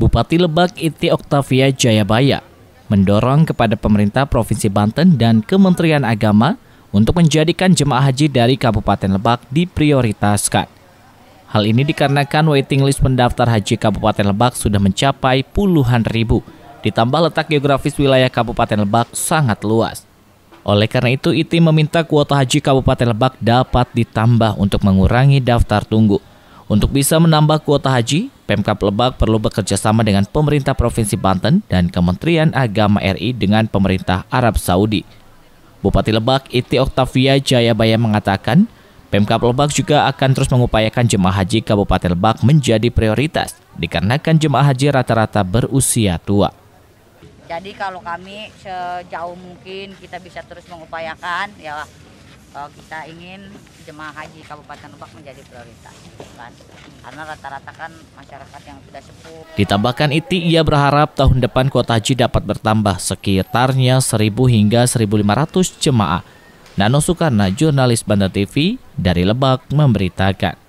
Bupati Lebak Iti Oktavia Jayabaya mendorong kepada pemerintah Provinsi Banten dan Kementerian Agama untuk menjadikan jemaah haji dari Kabupaten Lebak diprioritaskan. Hal ini dikarenakan waiting list pendaftar haji Kabupaten Lebak sudah mencapai puluhan ribu, ditambah letak geografis wilayah Kabupaten Lebak sangat luas. Oleh karena itu, ITI meminta kuota haji Kabupaten Lebak dapat ditambah untuk mengurangi daftar tunggu. Untuk bisa menambah kuota haji, Pemkap Lebak perlu bekerja sama dengan pemerintah Provinsi Banten dan Kementerian Agama RI dengan pemerintah Arab Saudi. Bupati Lebak Iti Oktavia Jayabaya mengatakan, Pemkap Lebak juga akan terus mengupayakan jemaah haji Kabupaten Lebak menjadi prioritas dikarenakan jemaah haji rata-rata berusia tua. Jadi kalau kami sejauh mungkin kita bisa terus mengupayakan ya kalau kita ingin jemaah haji Kabupaten Lebak menjadi prioritas kan? karena rata-rata kan masyarakat yang sudah sepuh. Ditambahkan itu ia berharap tahun depan kuota haji dapat bertambah sekitarnya 1.000 hingga 1.500 jemaah. Nano Sukarna, jurnalis Banda TV dari Lebak memberitakan.